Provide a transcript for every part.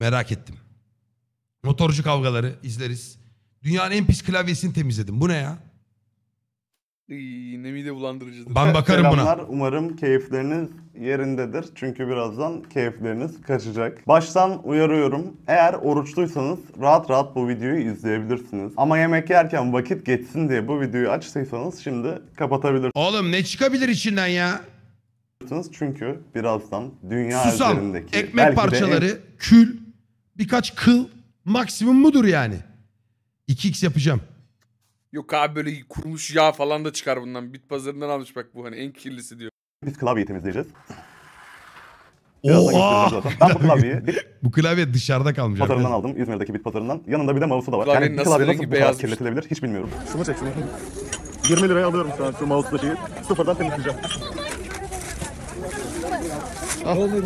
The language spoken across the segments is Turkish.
Merak ettim. Motorcu kavgaları izleriz. Dünyanın en pis klavyesini temizledim. Bu ne ya? İyi, ne mide bulandırıcıdır. Ben bakarım Selamlar. buna. Umarım keyifleriniz yerindedir. Çünkü birazdan keyifleriniz kaçacak. Baştan uyarıyorum. Eğer oruçluysanız rahat rahat bu videoyu izleyebilirsiniz. Ama yemek yerken vakit geçsin diye bu videoyu açtıysanız şimdi kapatabilirsiniz. Oğlum ne çıkabilir içinden ya? Çünkü birazdan dünya Susam, üzerindeki... ekmek parçaları, en- kül, birkaç kıl maksimum mudur yani? 2x yapacağım. Yok abi böyle kurumuş yağ falan da çıkar bundan. Bit pazarından almış bak bu hani en kirlisi diyor. Biz klavyeyi temizleyeceğiz. Oha! Ben bu klavyeyi Bu klavye dışarıda kalmış. pazarından aldım. İzmir'deki bit pazarından. Yanında bir de mouse'u da var. Klavyenin yani nasıl klavye nasıl bu kadar beyazmış? kirletilebilir hiç bilmiyorum. Şunu çek şunu. 20 liraya alıyorum şu an şu mouse'la şeyi. Sıfırdan temizleyeceğim. Olmuyor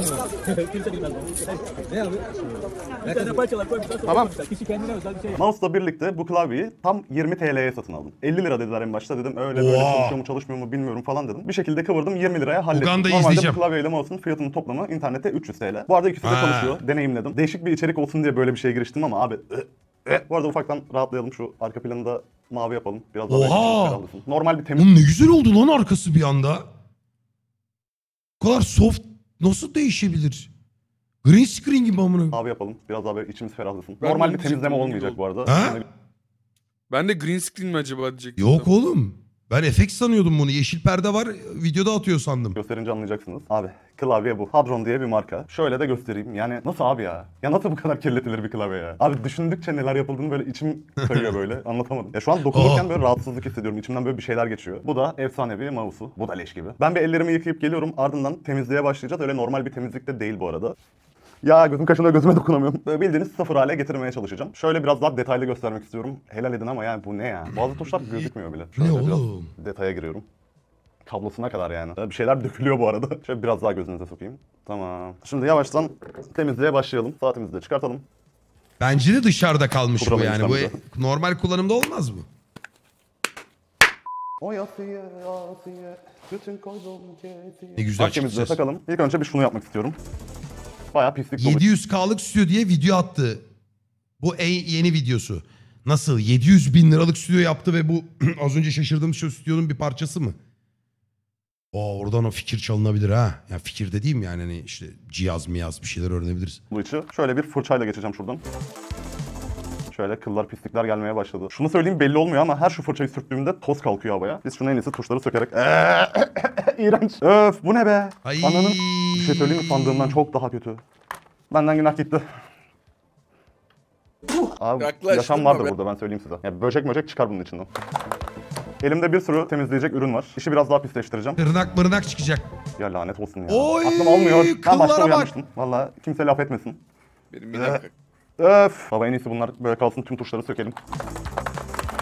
Kimse Ne abi? Bir parçalar koy. Tamam. Kişi kendine özel bir şey. Mouse'la birlikte bu klavyeyi tam 20 TL'ye satın aldım. 50 lira dediler en başta dedim öyle böyle Oha. çalışıyor mu çalışmıyor mu bilmiyorum falan dedim. Bir şekilde kıvırdım 20 liraya hallettim. Uganda'yı Normalde izleyeceğim. bu klavyeyle mouse'un fiyatının toplamı internette 300 TL. Bu arada ikisi de Ha. çalışıyor. Deneyimledim. Değişik bir içerik olsun diye böyle bir şeye giriştim ama abi Evet, bu arada ufaktan rahatlayalım şu arka planı da mavi yapalım. Biraz Oha! belki şey Normal bir temiz Oğlum ne güzel oldu lan arkası bir anda. O kadar soft Nasıl değişebilir? Green screen gibi amına. Abi yapalım. Biraz daha böyle içimiz ferahlasın. Normal bir temizleme olmayacak bu arada. Ha? Hani- ben de green screen mi acaba diyecektim. Yok oğlum. Ben efekt sanıyordum bunu. Yeşil perde var videoda atıyor sandım. Gösterince anlayacaksınız. Abi klavye bu. Hadron diye bir marka. Şöyle de göstereyim. Yani nasıl abi ya? Ya nasıl bu kadar kirletilir bir klavye ya? Abi düşündükçe neler yapıldığını böyle içim kayıyor böyle. Anlatamadım. Ya şu an dokunurken oh. böyle rahatsızlık hissediyorum. İçimden böyle bir şeyler geçiyor. Bu da efsanevi mouse'u. Bu da leş gibi. Ben bir ellerimi yıkayıp geliyorum. Ardından temizliğe başlayacağız. Öyle normal bir temizlik de değil bu arada. Ya gözüm kaşımda gözüme dokunamıyorum. Böyle bildiğiniz sıfır hale getirmeye çalışacağım. Şöyle biraz daha detaylı göstermek istiyorum. Helal edin ama yani bu ne ya? Bazı tuşlar gözükmüyor bile. Şöyle ne oğlum? detaya giriyorum kablosuna kadar yani. Bir şeyler dökülüyor bu arada. Şöyle biraz daha gözünüze sokayım. Tamam. Şimdi yavaştan temizliğe başlayalım. Saatimizi de çıkartalım. Bence de dışarıda kalmış Kubralım bu yani. Bu normal kullanımda olmaz bu. O yatıya yatıya bütün koydum Ne güzel Bak, çıktı takalım. İlk önce bir şunu yapmak istiyorum. Bayağı pislik dolu. 700K'lık stüdyo diye video attı. Bu en yeni videosu. Nasıl? 700 bin liralık stüdyo yaptı ve bu az önce şaşırdığım şu şey, stüdyonun bir parçası mı? O oradan o fikir çalınabilir ha. Yani fikir dediğim yani hani işte cihaz miyaz bir şeyler öğrenebiliriz. Bıçı. Şöyle bir fırçayla geçeceğim şuradan. Şöyle kıllar pislikler gelmeye başladı. Şunu söyleyeyim belli olmuyor ama her şu fırçayı sürttüğümde toz kalkıyor havaya. Biz şunu en iyisi tuşları sökerek. İğrenç. Öf bu ne be? Ay. Ananın bir şey söyleyeyim mi sandığımdan çok daha kötü. Benden günah gitti. Abi yaşam vardır burada ben söyleyeyim size. Ya böcek böcek çıkar bunun içinden. Elimde bir sürü temizleyecek ürün var. İşi biraz daha pisleştireceğim. Tırnak mırnak çıkacak. Ya lanet olsun ya. Oy, Aklım almıyor. Ben başta uyanmıştım. Valla kimse laf etmesin. Benim bir dakika ee, Öf. Baba en iyisi bunlar böyle kalsın tüm tuşları sökelim.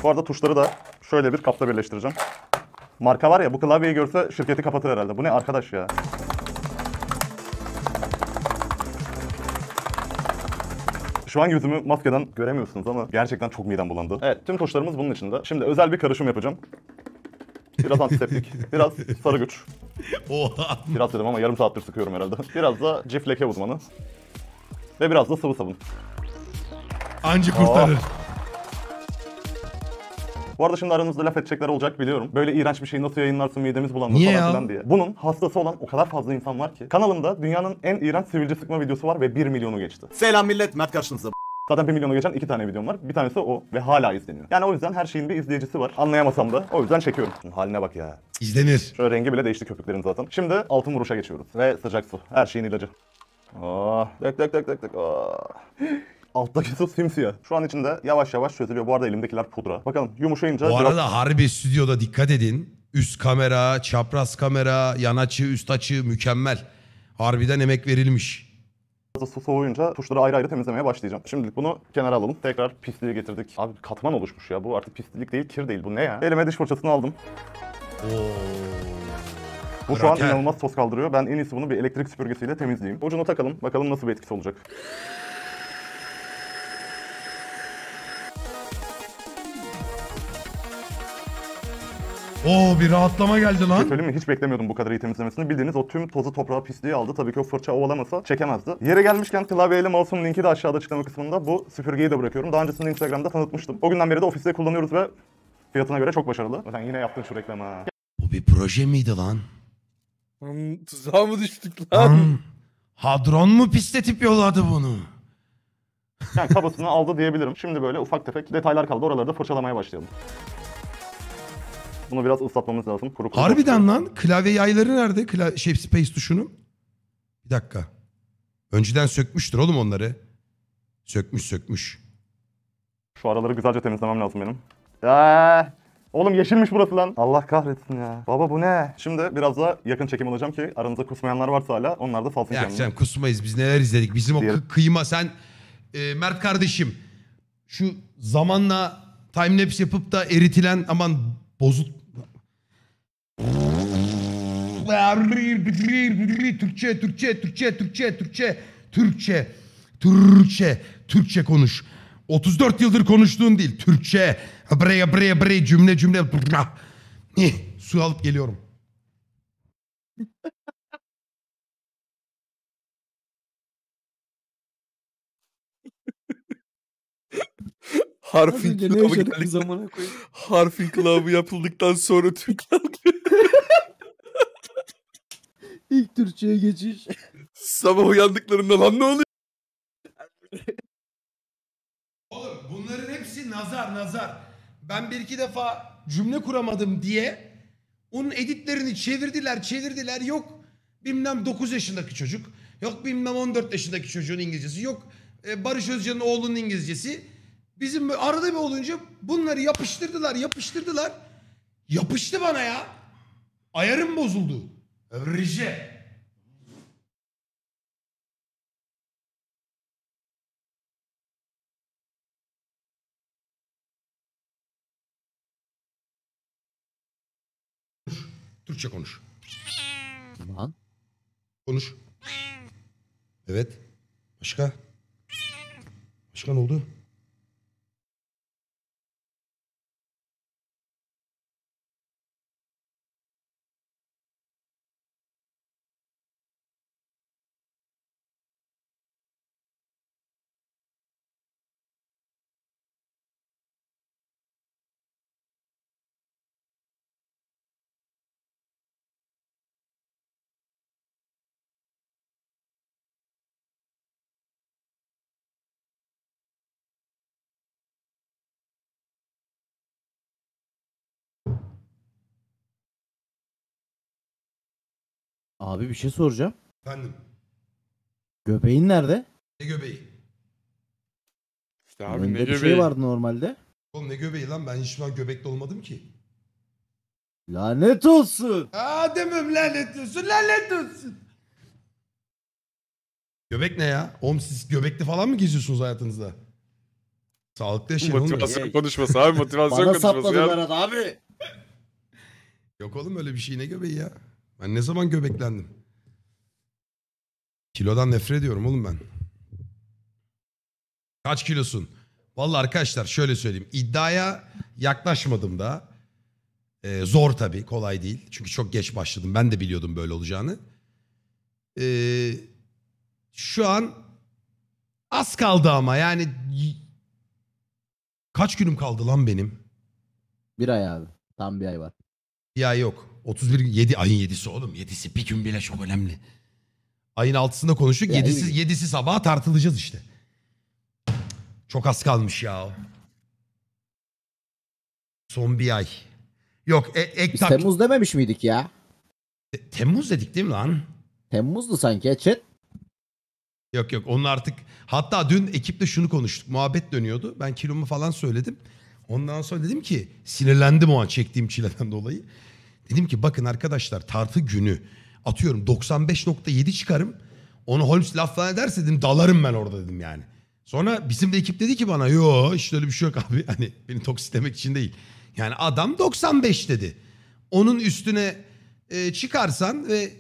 Bu arada tuşları da şöyle bir kapta birleştireceğim. Marka var ya bu klavyeyi görse şirketi kapatır herhalde. Bu ne arkadaş ya? Şu an yüzümü maskeden göremiyorsunuz ama gerçekten çok midem bulandı. Evet tüm tuşlarımız bunun içinde. Şimdi özel bir karışım yapacağım. Biraz antiseptik, biraz sarı güç. Oha. Biraz dedim ama yarım saattir sıkıyorum herhalde. Biraz da cif leke uzmanı. Ve biraz da sıvı sabun. Anca kurtarır. Bu arada şimdi aranızda laf edecekler olacak biliyorum. Böyle iğrenç bir şeyi nasıl yayınlarsın midemiz bulandı Niye falan filan diye. Bunun hastası olan o kadar fazla insan var ki. Kanalımda dünyanın en iğrenç sivilce sıkma videosu var ve 1 milyonu geçti. Selam millet Mert karşınızda. Zaten 1 milyonu geçen iki tane videom var. Bir tanesi o ve hala izleniyor. Yani o yüzden her şeyin bir izleyicisi var. Anlayamasam da o yüzden çekiyorum. Haline bak ya. İzlenir. Şöyle rengi bile değişti köpüklerin zaten. Şimdi altın vuruşa geçiyoruz. Ve sıcak su. Her şeyin ilacı. Oh, dök dök dök dök dök. Oh. Alttaki su simsiyah. Şu an içinde yavaş yavaş çözülüyor. Bu arada elimdekiler pudra. Bakalım yumuşayınca... Bu arada biraz... harbi stüdyoda dikkat edin. Üst kamera, çapraz kamera, yan açı, üst açı mükemmel. Harbiden emek verilmiş da su soğuyunca tuşları ayrı ayrı temizlemeye başlayacağım. Şimdilik bunu kenara alalım. Tekrar pisliği getirdik. Abi katman oluşmuş ya. Bu artık pislik değil, kir değil. Bu ne ya? Elime diş fırçasını aldım. Oo. Bu şu an inanılmaz toz kaldırıyor. Ben en iyisi bunu bir elektrik süpürgesiyle temizleyeyim. Ucunu takalım. Bakalım nasıl bir etkisi olacak. Oo bir rahatlama geldi şey lan. Söyleyeyim mi? Hiç beklemiyordum bu kadar iyi temizlemesini. Bildiğiniz o tüm tozu toprağı pisliği aldı. Tabii ki o fırça ovalamasa çekemezdi. Yere gelmişken klavyeyle mouse'un linki de aşağıda açıklama kısmında. Bu süpürgeyi de bırakıyorum. Daha öncesinde Instagram'da tanıtmıştım. O günden beri de ofiste kullanıyoruz ve fiyatına göre çok başarılı. Sen yine yaptın şu reklamı Bu bir proje miydi lan? Hmm, tuzağa mı düştük lan? Hmm. Hadron mu pisletip yolladı bunu? Yani kabasını aldı diyebilirim. Şimdi böyle ufak tefek detaylar kaldı. Oraları da fırçalamaya başlayalım. Bunu biraz ıslatmamız lazım. Kuru kuru Harbiden kokuyor. lan klavye yayları nerede? Kla şey space tuşunun. Bir dakika. Önceden sökmüştür oğlum onları. Sökmüş sökmüş. Şu araları güzelce temizlemem lazım benim. Ya ah! Oğlum yeşilmiş burası lan. Allah kahretsin ya. Baba bu ne? Şimdi biraz daha yakın çekim alacağım ki aranızda kusmayanlar varsa hala onlar da falsın Ya sen kusmayız biz neler izledik. Bizim o Diğer- kı- kıyma sen e, Mert kardeşim şu zamanla time lapse yapıp da eritilen aman bozut. Türkçe, Türkçe, Türkçe, Türkçe, Türkçe, Türkçe, Türkçe, Türkçe konuş. 34 yıldır konuştuğun dil Türkçe. Bre bre bre cümle cümle. Su alıp geliyorum. Harfin Club'ı geldik. Harfin Club'ı yapıldıktan sonra Türk İlk Türkçe'ye geçiş. Sabah uyandıklarında lan ne oluyor? Oğlum bunların hepsi nazar nazar. Ben bir iki defa cümle kuramadım diye onun editlerini çevirdiler çevirdiler yok bilmem 9 yaşındaki çocuk yok bilmem 14 yaşındaki çocuğun İngilizcesi yok e, Barış Özcan'ın oğlunun İngilizcesi Bizim arada bir olunca bunları yapıştırdılar, yapıştırdılar. Yapıştı bana ya. Ayarım bozuldu. Rije. Türkçe konuş. Lan. Konuş. Evet. Başka? Başka ne oldu? Abi bir şey soracağım. Efendim. Göbeğin nerede? Ne göbeği? İşte abi Önde ne bir şey göbeği? şey vardı normalde. Oğlum ne göbeği lan ben hiç ben göbekli olmadım ki. Lanet olsun. Aa demem lanet olsun lanet olsun. Göbek ne ya? Oğlum siz göbekli falan mı geziyorsunuz hayatınızda? Sağlıklı yaşayın oğlum. Motivasyon konuşması abi motivasyon Bana konuşması. Bana sapladılar abi. Yok oğlum öyle bir şey ne göbeği ya. Ben ne zaman göbeklendim? Kilodan nefret ediyorum oğlum ben. Kaç kilosun? Vallahi arkadaşlar şöyle söyleyeyim. İddiaya yaklaşmadım da. Ee, zor tabii kolay değil. Çünkü çok geç başladım. Ben de biliyordum böyle olacağını. Ee, şu an az kaldı ama yani kaç günüm kaldı lan benim? Bir ay abi. Tam bir ay var. Bir ay yok. 31 7 ayın 7'si oğlum. 7'si bir gün bile çok önemli. Ayın 6'sında konuştuk. 7'si 7'si sabah tartılacağız işte. Çok az kalmış ya. Son bir ay. Yok e, ek Biz tak... Temmuz dememiş miydik ya? Te- Temmuz dedik değil mi lan? Temmuz'du sanki chat. Yok yok onun artık hatta dün ekiple şunu konuştuk muhabbet dönüyordu ben kilomu falan söyledim. Ondan sonra dedim ki sinirlendim o an çektiğim çileden dolayı. Dedim ki bakın arkadaşlar tartı günü atıyorum 95.7 çıkarım. Onu Holmes lafla falan ederse dedim dalarım ben orada dedim yani. Sonra bizim de ekip dedi ki bana yo işte öyle bir şey yok abi. Hani beni toksitlemek için değil. Yani adam 95 dedi. Onun üstüne e, çıkarsan ve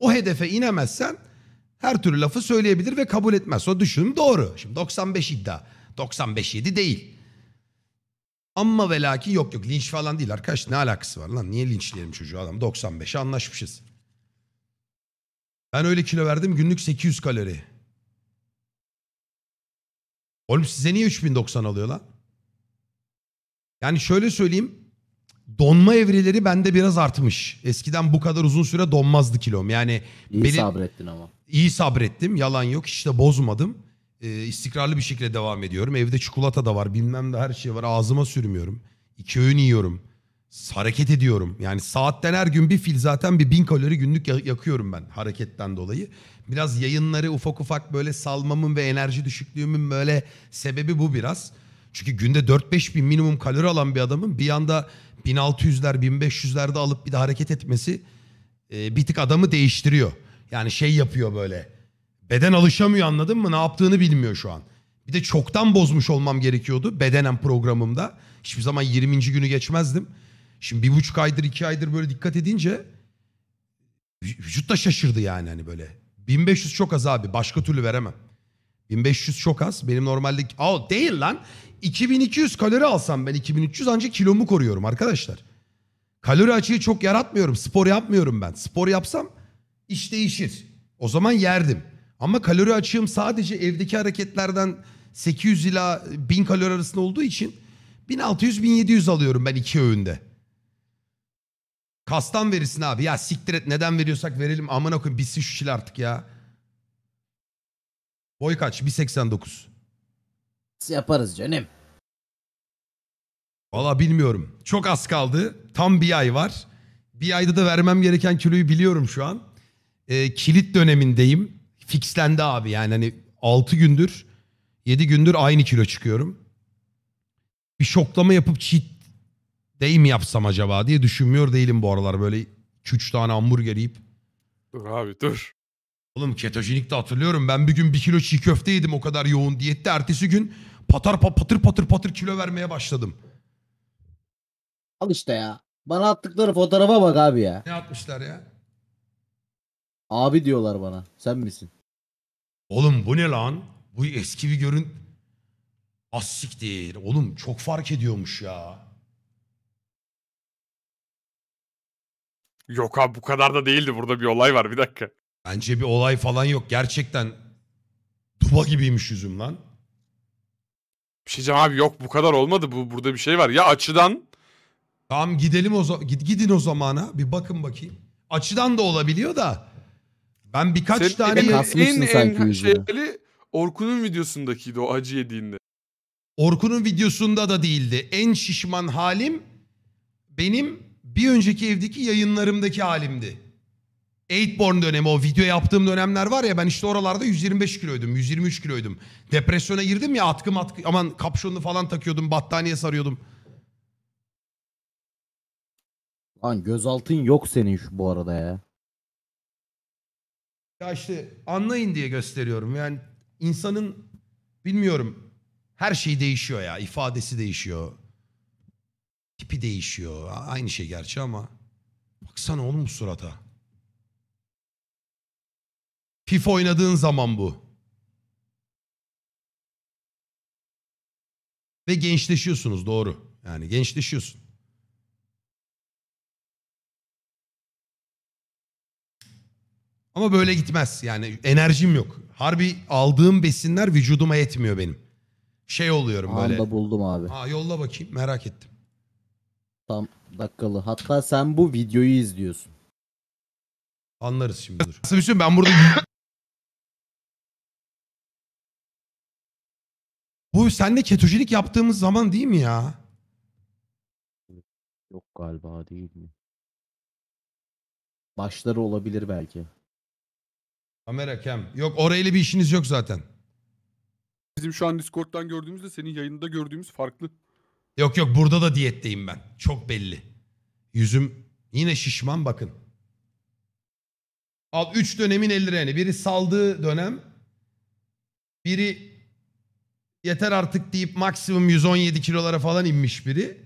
o hedefe inemezsen her türlü lafı söyleyebilir ve kabul etmez. O düşünüm doğru. Şimdi 95 iddia. 95.7 değil. Amma ve lakin yok yok linç falan değil arkadaş ne alakası var lan niye linçleyelim çocuğu adam 95'e anlaşmışız. Ben öyle kilo verdim günlük 800 kalori. Oğlum size niye 3090 alıyor lan? Yani şöyle söyleyeyim donma evreleri bende biraz artmış. Eskiden bu kadar uzun süre donmazdı kilom yani. İyi belir- sabrettin ama. İyi sabrettim yalan yok işte bozmadım e, istikrarlı bir şekilde devam ediyorum. Evde çikolata da var bilmem de her şey var ağzıma sürmüyorum. İki öğün yiyorum. Hareket ediyorum. Yani saatten her gün bir fil zaten bir bin kalori günlük yakıyorum ben hareketten dolayı. Biraz yayınları ufak ufak böyle salmamın ve enerji düşüklüğümün böyle sebebi bu biraz. Çünkü günde 4-5 bin minimum kalori alan bir adamın bir anda 1600'ler 1500'lerde alıp bir de hareket etmesi e, bir tık adamı değiştiriyor. Yani şey yapıyor böyle Beden alışamıyor anladın mı? Ne yaptığını bilmiyor şu an. Bir de çoktan bozmuş olmam gerekiyordu bedenen programımda. Hiçbir zaman 20. günü geçmezdim. Şimdi bir buçuk aydır iki aydır böyle dikkat edince vücut da şaşırdı yani hani böyle. 1500 çok az abi başka türlü veremem. 1500 çok az. Benim normalde... al değil lan. 2200 kalori alsam ben 2300 ancak kilomu koruyorum arkadaşlar. Kalori açığı çok yaratmıyorum. Spor yapmıyorum ben. Spor yapsam iş değişir. O zaman yerdim. Ama kalori açığım sadece evdeki hareketlerden 800 ila 1000 kalori arasında olduğu için 1600-1700 alıyorum ben iki öğünde. Kastan verirsin abi. Ya siktir et neden veriyorsak verelim. Aman okuyun bitsin şu çil artık ya. Boy kaç? 1.89. Yaparız canım. Valla bilmiyorum. Çok az kaldı. Tam bir ay var. Bir ayda da vermem gereken kiloyu biliyorum şu an. E, kilit dönemindeyim fixlendi abi yani hani 6 gündür 7 gündür aynı kilo çıkıyorum. Bir şoklama yapıp cheat day mi yapsam acaba diye düşünmüyor değilim bu aralar böyle 3 tane hamburger yiyip. Dur abi dur. Oğlum ketojenik de hatırlıyorum ben bir gün bir kilo çiğ köfte yedim o kadar yoğun diyette ertesi gün patar patır patır patır kilo vermeye başladım. Al işte ya. Bana attıkları fotoğrafa bak abi ya. Ne atmışlar ya? Abi diyorlar bana. Sen misin? Oğlum bu ne lan? Bu eski bir görün... Asik ah, değil. Oğlum çok fark ediyormuş ya. Yok abi bu kadar da değildi. Burada bir olay var bir dakika. Bence bir olay falan yok. Gerçekten duba gibiymiş yüzüm lan. Bir şey abi yok bu kadar olmadı. Bu burada bir şey var. Ya açıdan Tamam gidelim o zaman. Gidin o zamana. Bir bakın bakayım. Açıdan da olabiliyor da. Ben birkaç Sen, tane... En en, şeyli Orkun'un videosundakiydi o acı yediğinde. Orkun'un videosunda da değildi. En şişman halim benim bir önceki evdeki yayınlarımdaki halimdi. Eightborn dönemi o video yaptığım dönemler var ya ben işte oralarda 125 kiloydum 123 kiloydum. Depresyona girdim ya atkım atkı aman kapşonlu falan takıyordum battaniye sarıyordum. Lan gözaltın yok senin şu bu arada ya. Ya işte anlayın diye gösteriyorum. Yani insanın bilmiyorum her şey değişiyor ya. ifadesi değişiyor. Tipi değişiyor. Aynı şey gerçi ama. Baksana oğlum bu surata. FIFA oynadığın zaman bu. Ve gençleşiyorsunuz doğru. Yani gençleşiyorsun. Ama böyle gitmez yani enerjim yok. Harbi aldığım besinler vücuduma yetmiyor benim. Şey oluyorum böyle. Anda buldum abi. Aa, yolla bakayım merak ettim. Tam dakikalı. Hatta sen bu videoyu izliyorsun. Anlarız şimdi dur. Nasıl bir şey ben burada... Bu senle ketojenik yaptığımız zaman değil mi ya? Yok galiba değil mi? Başları olabilir belki. Kamera kem. Yok orayla bir işiniz yok zaten. Bizim şu an Discord'dan gördüğümüzle senin yayında gördüğümüz farklı. Yok yok burada da diyetteyim ben. Çok belli. Yüzüm yine şişman bakın. Al 3 dönemin eldiveni. Biri saldığı dönem. Biri yeter artık deyip maksimum 117 kilolara falan inmiş biri.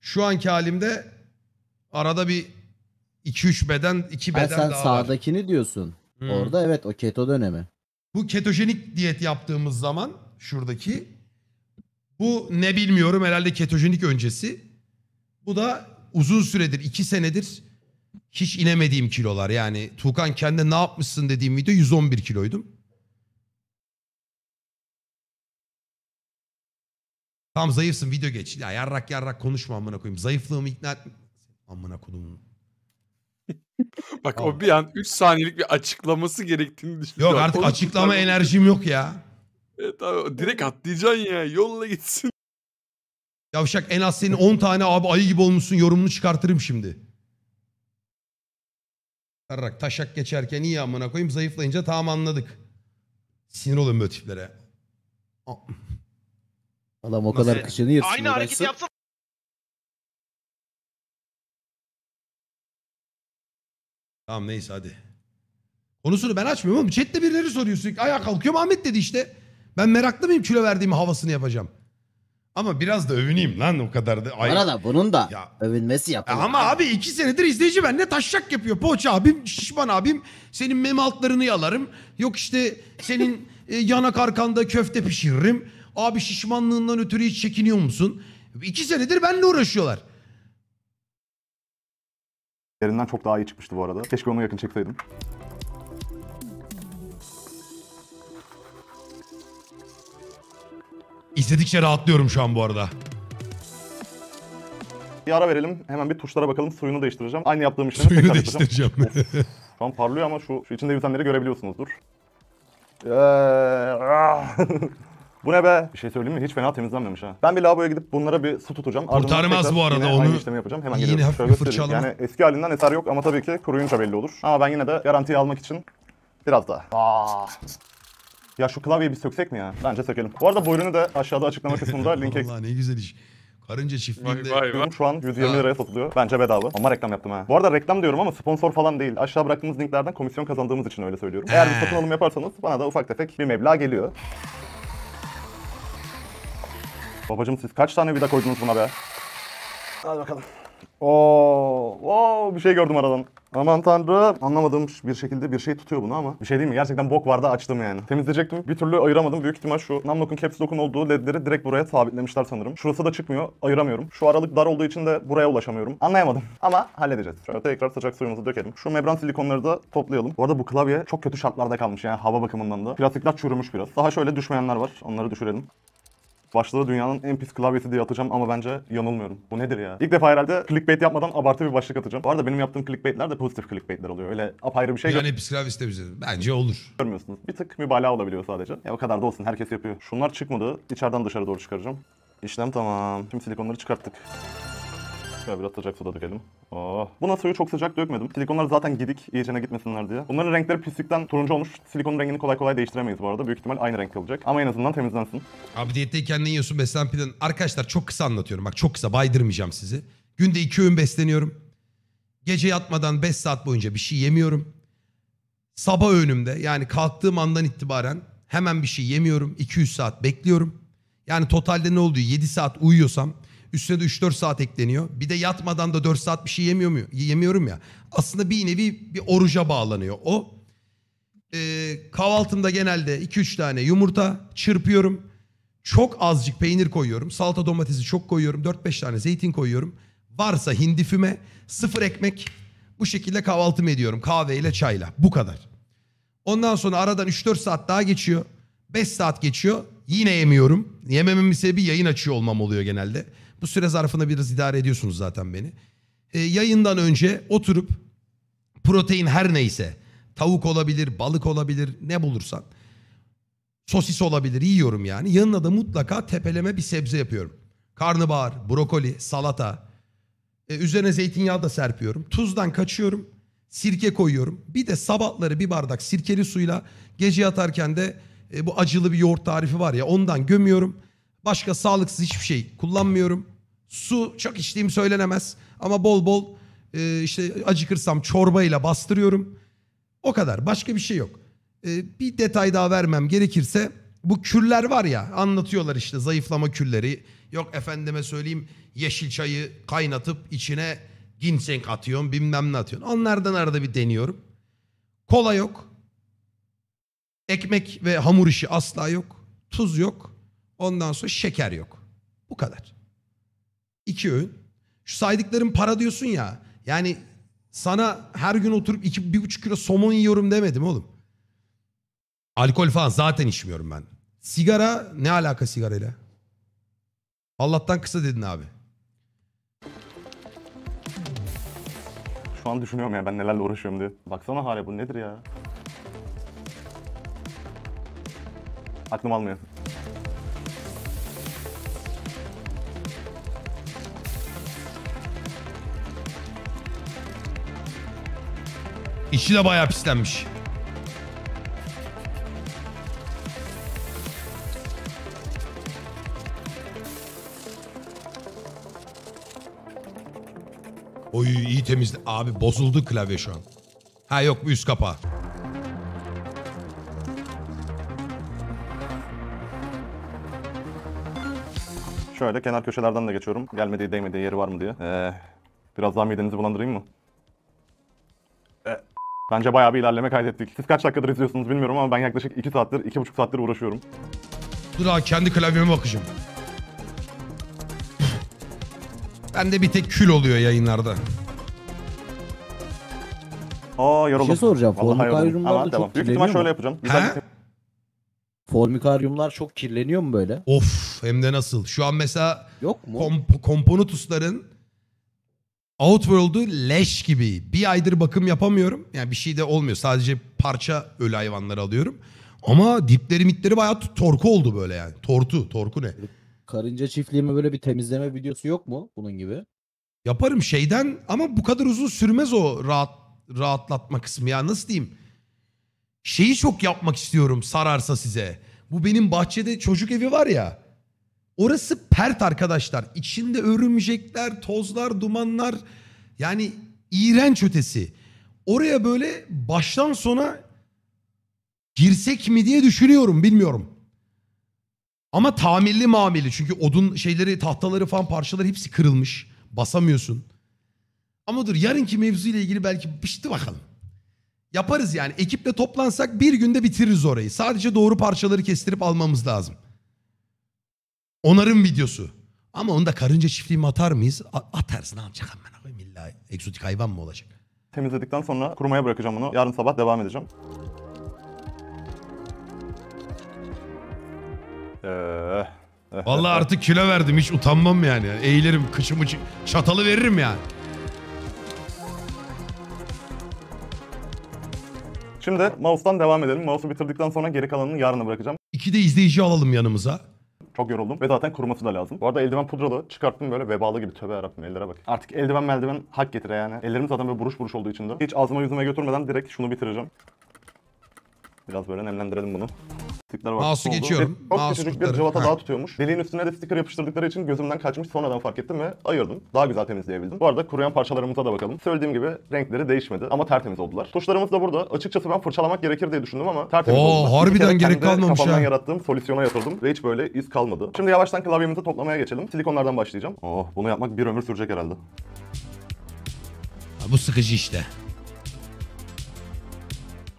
Şu anki halimde arada bir 2-3 beden 2 beden Ha, sen daha var. sağdakini diyorsun. Hmm. Orada evet o keto dönemi. Bu ketojenik diyet yaptığımız zaman şuradaki bu ne bilmiyorum herhalde ketojenik öncesi. Bu da uzun süredir iki senedir hiç inemediğim kilolar. Yani Tuğkan kendi ne yapmışsın dediğim video 111 kiloydum. Tam zayıfsın video geç. Ya yarrak yarrak konuşma amına koyayım. Zayıflığımı ikna et. Amına kodumun. Bak o bir an 3 saniyelik bir açıklaması gerektiğini düşünüyorum. Yok artık açıklama enerjim yok ya. Evet abi direkt atlayacaksın ya. Yolla gitsin. Yavşak en az senin 10 tane abi ayı gibi olmuşsun yorumunu çıkartırım şimdi. Tarrak taşak geçerken iyi amına koyayım zayıflayınca tamam anladık. Sinir oluyorum böyle tiplere. Adam o kadar kışını yırtsın. Aynı hareket uğraşsın. Tamam neyse hadi. Konusunu ben açmıyorum oğlum. Chat'te birileri soruyor sürekli. Ayağa kalkıyorum Ahmet dedi işte. Ben meraklı mıyım kilo verdiğimi havasını yapacağım. Ama biraz da övüneyim lan o kadar da. Ay. Arada bunun da Ya. övünmesi yapılır. E ama abi iki senedir izleyici ben. Ne taşşak yapıyor. Poğaça abim, şişman abim. Senin mem altlarını yalarım. Yok işte senin e, yanak arkanda köfte pişiririm. Abi şişmanlığından ötürü hiç çekiniyor musun? İki senedir benimle uğraşıyorlar. Yerinden çok daha iyi çıkmıştı bu arada. Keşke onu yakın çekseydim. İstedikçe rahatlıyorum şu an bu arada. Bir ara verelim. Hemen bir tuşlara bakalım. Suyunu değiştireceğim. Aynı yaptığım işlemi Suyunu tekrar değiştireceğim. yapacağım. şu an parlıyor ama şu, şu içinde bitenleri görebiliyorsunuzdur. Eee, Bu ne be? Bir şey söyleyeyim mi? Hiç fena temizlenmemiş ha. Ben bir lavaboya gidip bunlara bir su tutacağım. Ardından Kurtarmaz bu arada yine onu. Aynı işlemi yapacağım. Hemen Yine geliyorum. hafif Yani eski halinden eser yok ama tabii ki kuruyunca belli olur. Ama ben yine de garantiyi almak için biraz daha. Aa. Ya şu klavyeyi bir söksek mi ya? Bence sökelim. Bu arada boyunu da aşağıda açıklama kısmında link ekledim. Allah ne güzel iş. Karınca çiftliğinde. Vay vay vay. Şu an 120 liraya satılıyor. Bence bedava. Ama reklam yaptım ha. Bu arada reklam diyorum ama sponsor falan değil. Aşağı bıraktığımız linklerden komisyon kazandığımız için öyle söylüyorum. Eğer bir satın alım yaparsanız bana da ufak tefek bir meblağ geliyor. Babacım siz kaç tane vida koydunuz buna be? Hadi bakalım. Oo, oo bir şey gördüm aradan. Aman tanrım. Anlamadığım bir şekilde bir şey tutuyor bunu ama. Bir şey değil mi? Gerçekten bok vardı açtım yani. Temizleyecektim. Bir türlü ayıramadım. Büyük ihtimal şu Namlock'un Caps Lock'un olduğu ledleri direkt buraya sabitlemişler sanırım. Şurası da çıkmıyor. Ayıramıyorum. Şu aralık dar olduğu için de buraya ulaşamıyorum. Anlayamadım. Ama halledeceğiz. Şöyle tekrar sıcak suyumuzu dökelim. Şu membran silikonları da toplayalım. Bu arada bu klavye çok kötü şartlarda kalmış yani hava bakımından da. Plastikler çürümüş biraz. Daha şöyle düşmeyenler var. Onları düşürelim. Başlığı dünyanın en pis klavyesi diye atacağım ama bence yanılmıyorum. Bu nedir ya? İlk defa herhalde clickbait yapmadan abartı bir başlık atacağım. Bu arada benim yaptığım clickbaitler de pozitif clickbaitler oluyor. Öyle apayrı bir şey Yani pis klavyesi de bize. Bence olur. görmüyorsunuz. Bir tık mübalağa olabiliyor sadece. Ya o kadar da olsun herkes yapıyor. Şunlar çıkmadı. İçeriden dışarı doğru çıkaracağım. İşlem tamam. Tüm silikonları çıkarttık. Şöyle biraz sıcak suda dökelim. Oh. Buna suyu çok sıcak dökmedim. Silikonlar zaten gidik, iyicene gitmesinler diye. Bunların renkleri pislikten turuncu olmuş. Silikonun rengini kolay kolay değiştiremeyiz bu arada. Büyük ihtimal aynı renk kalacak. Ama en azından temizlensin. Abi diyetteyken ne yiyorsun beslen planı? Arkadaşlar çok kısa anlatıyorum. Bak çok kısa baydırmayacağım sizi. Günde iki öğün besleniyorum. Gece yatmadan 5 saat boyunca bir şey yemiyorum. Sabah öğünümde yani kalktığım andan itibaren hemen bir şey yemiyorum. 200 saat bekliyorum. Yani totalde ne oluyor? 7 saat uyuyorsam Üstüne de 3-4 saat ekleniyor. Bir de yatmadan da 4 saat bir şey yemiyor mu? Yemiyorum ya. Aslında bir nevi bir oruca bağlanıyor o. Ee, kahvaltımda genelde 2-3 tane yumurta çırpıyorum. Çok azıcık peynir koyuyorum. Salata domatesi çok koyuyorum. 4-5 tane zeytin koyuyorum. Varsa hindi füme, sıfır ekmek. Bu şekilde kahvaltımı ediyorum. Kahveyle çayla. Bu kadar. Ondan sonra aradan 3-4 saat daha geçiyor. 5 saat geçiyor. Yine yemiyorum. Yemememin sebebi yayın açıyor olmam oluyor genelde. Bu süre zarfında biraz idare ediyorsunuz zaten beni. E, yayından önce oturup protein her neyse tavuk olabilir, balık olabilir ne bulursan sosis olabilir yiyorum yani. Yanına da mutlaka tepeleme bir sebze yapıyorum. Karnabahar, brokoli, salata. E, üzerine zeytinyağı da serpiyorum. Tuzdan kaçıyorum. Sirke koyuyorum. Bir de sabahları bir bardak sirkeli suyla gece yatarken de e, bu acılı bir yoğurt tarifi var ya ondan gömüyorum. Başka sağlıksız hiçbir şey kullanmıyorum. Su çok içtiğim söylenemez. Ama bol bol e, işte acıkırsam çorbayla bastırıyorum. O kadar. Başka bir şey yok. E, bir detay daha vermem gerekirse bu küller var ya anlatıyorlar işte zayıflama külleri. Yok efendime söyleyeyim yeşil çayı kaynatıp içine ginseng atıyorum bilmem ne atıyorum Onlardan arada bir deniyorum. Kola yok. Ekmek ve hamur işi asla yok. Tuz yok. Ondan sonra şeker yok. Bu kadar. İki öğün. Şu saydıkların para diyorsun ya. Yani sana her gün oturup iki, bir buçuk kilo somon yiyorum demedim oğlum. Alkol falan zaten içmiyorum ben. Sigara ne alaka sigarayla? Allah'tan kısa dedin abi. Şu an düşünüyorum ya ben nelerle uğraşıyorum diye. Baksana hale bu nedir ya? Aklım almıyor. İçi de bayağı pislenmiş. Oy iyi temizli. Abi bozuldu klavye şu an. Ha yok üst kapağı. Şöyle kenar köşelerden de geçiyorum. Gelmediği değmediği yeri var mı diye. Ee, biraz daha midenizi bulandırayım mı? Bence bayağı bir ilerleme kaydettik. Siz kaç dakikadır izliyorsunuz bilmiyorum ama ben yaklaşık 2 saattir, 2,5 saattir uğraşıyorum. Dur abi kendi klavyeme bakacağım. ben de bir tek kül oluyor yayınlarda. Aa Bir şey yoruldum. şey soracağım. Formikaryumlar da çok Büyük ihtimal kirleniyor şöyle mu? yapacağım. Şey- Formikaryumlar çok kirleniyor mu böyle? Of hem de nasıl. Şu an mesela Yok mu? komp- komponutusların Outworld'u leş gibi. Bir aydır bakım yapamıyorum. Yani bir şey de olmuyor. Sadece parça ölü hayvanları alıyorum. Ama dipleri mitleri bayağı torku oldu böyle yani. Tortu, torku ne? Karınca çiftliğime böyle bir temizleme videosu yok mu bunun gibi? Yaparım şeyden ama bu kadar uzun sürmez o rahat rahatlatma kısmı ya nasıl diyeyim? Şeyi çok yapmak istiyorum sararsa size. Bu benim bahçede çocuk evi var ya. Orası pert arkadaşlar. İçinde örümcekler, tozlar, dumanlar yani iğrenç ötesi. Oraya böyle baştan sona girsek mi diye düşünüyorum bilmiyorum. Ama tamirli mamili çünkü odun şeyleri tahtaları falan parçaları hepsi kırılmış. Basamıyorsun. Ama dur yarınki mevzuyla ilgili belki pişti bakalım. Yaparız yani ekiple toplansak bir günde bitiririz orayı. Sadece doğru parçaları kestirip almamız lazım.'' Onarım videosu. Ama onu da karınca çiftliğime atar mıyız? A- atarız ne yapacak amına koyayım illa egzotik hayvan mı olacak? Temizledikten sonra kurumaya bırakacağım onu. Yarın sabah devam edeceğim. Ee, Vallahi artık kilo verdim hiç utanmam yani. Eğilirim Kışımı çatalı veririm yani. şimdi mouse'dan devam edelim. Mouse'u bitirdikten sonra geri kalanını yarına bırakacağım. İki de izleyici alalım yanımıza. Çok yoruldum ve zaten kuruması da lazım. Bu arada eldiven pudralı. Çıkarttım böyle vebalı gibi. Tövbe yarabbim ellere bak. Artık eldiven meldiven hak getire yani. Ellerim zaten böyle buruş buruş olduğu için de. Hiç ağzıma yüzüme götürmeden direkt şunu bitireceğim. Biraz böyle nemlendirelim bunu. Tıklar vakıf Mouse'u geçiyorum. Ve çok Mouse küçücük bir kurtarır. cıvata Ha. daha tutuyormuş. Deliğin üstüne de sticker yapıştırdıkları için gözümden kaçmış. Sonradan fark ettim ve ayırdım. Daha güzel temizleyebildim. Bu arada kuruyan parçalarımıza da bakalım. Söylediğim gibi renkleri değişmedi ama tertemiz oldular. Tuşlarımız da burada. Açıkçası ben fırçalamak gerekir diye düşündüm ama tertemiz Oo, oldular. harbiden Bir kere gerek kalmamış kafamdan yarattığım solüsyona yatırdım ve hiç böyle iz kalmadı. Şimdi yavaştan klavyemizi toplamaya geçelim. Silikonlardan başlayacağım. Oh bunu yapmak bir ömür sürecek herhalde. Bu sıkıcı işte.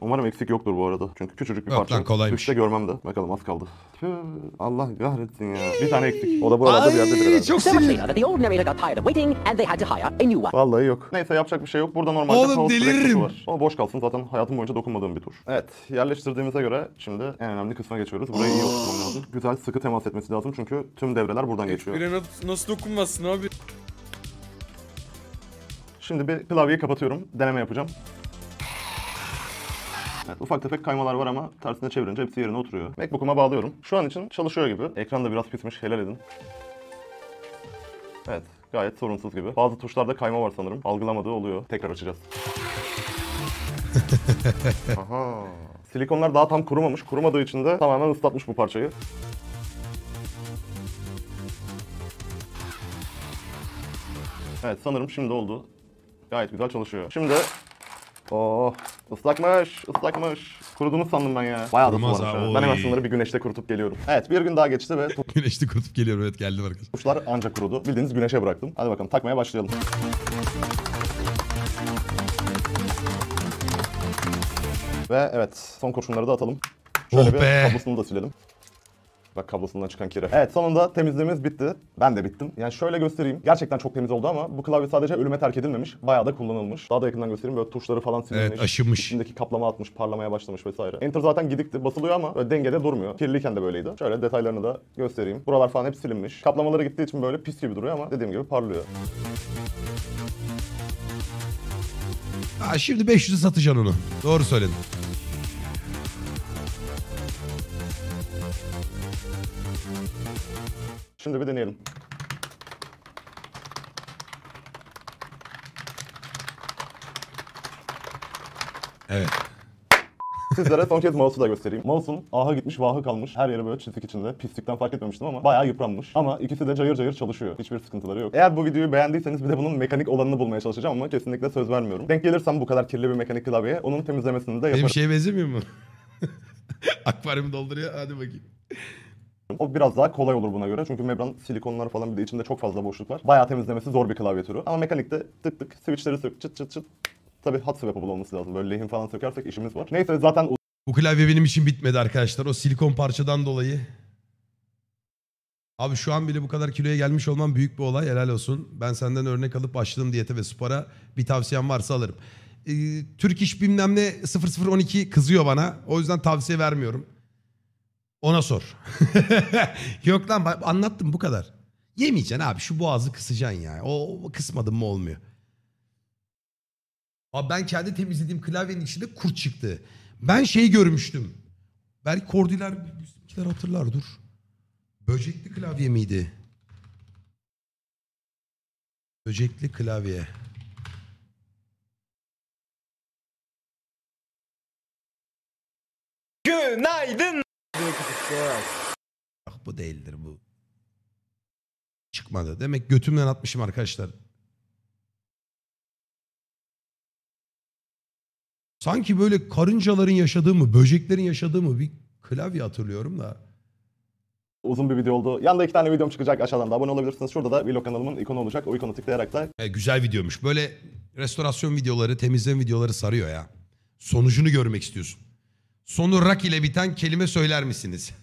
Umarım eksik yoktur bu arada. Çünkü küçücük bir parça. lan, kolaymış. Üçte görmem de. Bakalım az kaldı. Allah kahretsin ya. Bir tane eksik. O da buralarda bir yerde Ay herhalde. çok So Vallahi yok. Neyse yapacak bir şey yok. Burada normalde Oğlum, House deliririm. Breakfast'ı var. Ama boş kalsın zaten hayatım boyunca dokunmadığım bir tur. Evet yerleştirdiğimize göre şimdi en önemli kısma geçiyoruz. Burayı iyi oturtmam lazım. Güzel sıkı temas etmesi lazım çünkü tüm devreler buradan geçiyor. Granat nasıl dokunmasın abi? Şimdi bir klavyeyi kapatıyorum. Deneme yapacağım. Evet, ufak tefek kaymalar var ama tersine çevirince hepsi yerine oturuyor. Macbook'uma bağlıyorum. Şu an için çalışıyor gibi. Ekran da biraz pismiş. Helal edin. Evet, gayet sorunsuz gibi. Bazı tuşlarda kayma var sanırım. Algılamadığı oluyor. Tekrar açacağız. Aha. Silikonlar daha tam kurumamış. Kurumadığı için de tamamen ıslatmış bu parçayı. Evet sanırım şimdi oldu. Gayet güzel çalışıyor. Şimdi Oh ıslakmış ıslakmış. Kurudunu sandım ben ya. Bayağı da Kurumaz sulanmış. ha, Ben hemen oy. bir güneşte kurutup geliyorum. Evet bir gün daha geçti ve güneşte kurutup geliyorum evet geldim arkadaşlar. Kuşlar ancak kurudu. Bildiğiniz güneşe bıraktım. Hadi bakalım takmaya başlayalım. Ve evet son kurşunları da atalım. Şöyle Oh bir be. kablosunu da silelim. Bak kablosundan çıkan kire. Evet sonunda temizliğimiz bitti. Ben de bittim. Yani şöyle göstereyim. Gerçekten çok temiz oldu ama bu klavye sadece ölüme terk edilmemiş. Bayağı da kullanılmış. Daha da yakından göstereyim. Böyle tuşları falan silinmiş. Evet aşınmış. İçindeki kaplama atmış, parlamaya başlamış vesaire. Enter zaten gidikti. Basılıyor ama böyle dengede durmuyor. Kirliyken de böyleydi. Şöyle detaylarını da göstereyim. Buralar falan hep silinmiş. Kaplamaları gittiği için böyle pis gibi duruyor ama dediğim gibi parlıyor. Aa, şimdi 500'e satacaksın onu. Doğru söyledin. Şimdi bir deneyelim. Evet. Sizlere son kez mouse'u da göstereyim. Mouse'un aha gitmiş vahı kalmış. Her yeri böyle çizik içinde. Pislikten fark etmemiştim ama bayağı yıpranmış. Ama ikisi de cayır cayır çalışıyor. Hiçbir sıkıntıları yok. Eğer bu videoyu beğendiyseniz bir de bunun mekanik olanını bulmaya çalışacağım ama kesinlikle söz vermiyorum. Denk gelirsem bu kadar kirli bir mekanik klavyeye onun temizlemesini de yaparım. Benim şeye benzemiyor mu? Akvaryumu dolduruyor hadi bakayım. O biraz daha kolay olur buna göre. Çünkü membran silikonları falan bir de içinde çok fazla boşluk var. Bayağı temizlemesi zor bir klavye türü. Ama mekanikte tık tık switchleri sök çıt çıt çıt. tabi hot swappable olması lazım. Böyle lehim falan sökersek işimiz var. Neyse zaten Bu klavye benim için bitmedi arkadaşlar. O silikon parçadan dolayı. Abi şu an bile bu kadar kiloya gelmiş olman büyük bir olay. Helal olsun. Ben senden örnek alıp başladığım diyete ve spora bir tavsiyem varsa alırım. Ee, Türk iş bilmem ne 0012 kızıyor bana. O yüzden tavsiye vermiyorum. Ona sor. Yok lan anlattım bu kadar. Yemeyeceksin abi şu boğazı kısacaksın ya. O kısmadım mı olmuyor. Abi ben kendi temizlediğim klavyenin içinde kurt çıktı. Ben şey görmüştüm. Belki kordiler bizimkiler hatırlar dur. Böcekli klavye miydi? Böcekli klavye. Günaydın Yok şey ah, bu değildir bu. Çıkmadı. Demek götümden atmışım arkadaşlar. Sanki böyle karıncaların yaşadığı mı, böceklerin yaşadığı mı bir klavye hatırlıyorum da. Uzun bir video oldu. yanında iki tane videom çıkacak aşağıdan da abone olabilirsiniz. Şurada da vlog kanalımın ikonu olacak. O ikonu tıklayarak da... E, güzel videoymuş Böyle restorasyon videoları, temizleme videoları sarıyor ya. Sonucunu görmek istiyorsun sonu rak ile biten kelime söyler misiniz?